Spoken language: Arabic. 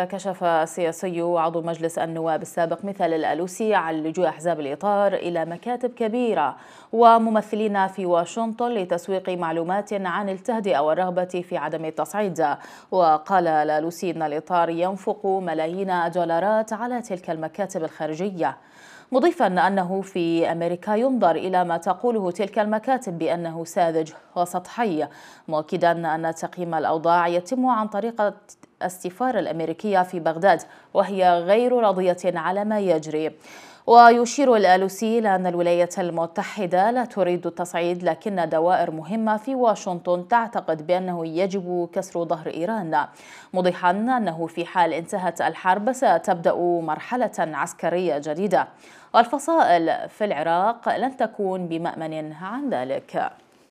كشف السياسي عضو مجلس النواب السابق مثال الألوسي عن لجوء أحزاب الإطار إلى مكاتب كبيرة وممثلين في واشنطن لتسويق معلومات عن التهدئة والرغبة في عدم التصعيد وقال الألوسي أن الإطار ينفق ملايين الدولارات على تلك المكاتب الخارجية مضيفا أنه في أمريكا ينظر إلى ما تقوله تلك المكاتب بأنه ساذج وسطحي مؤكدا أن تقييم الأوضاع يتم عن طريقة السفارة الأمريكية في بغداد وهي غير راضية على ما يجري ويشير الآلوسي إلى أن الولايات المتحدة لا تريد التصعيد لكن دوائر مهمة في واشنطن تعتقد بأنه يجب كسر ظهر إيران مضيحا أنه في حال انتهت الحرب ستبدأ مرحلة عسكرية جديدة والفصائل في العراق لن تكون بمأمن عن ذلك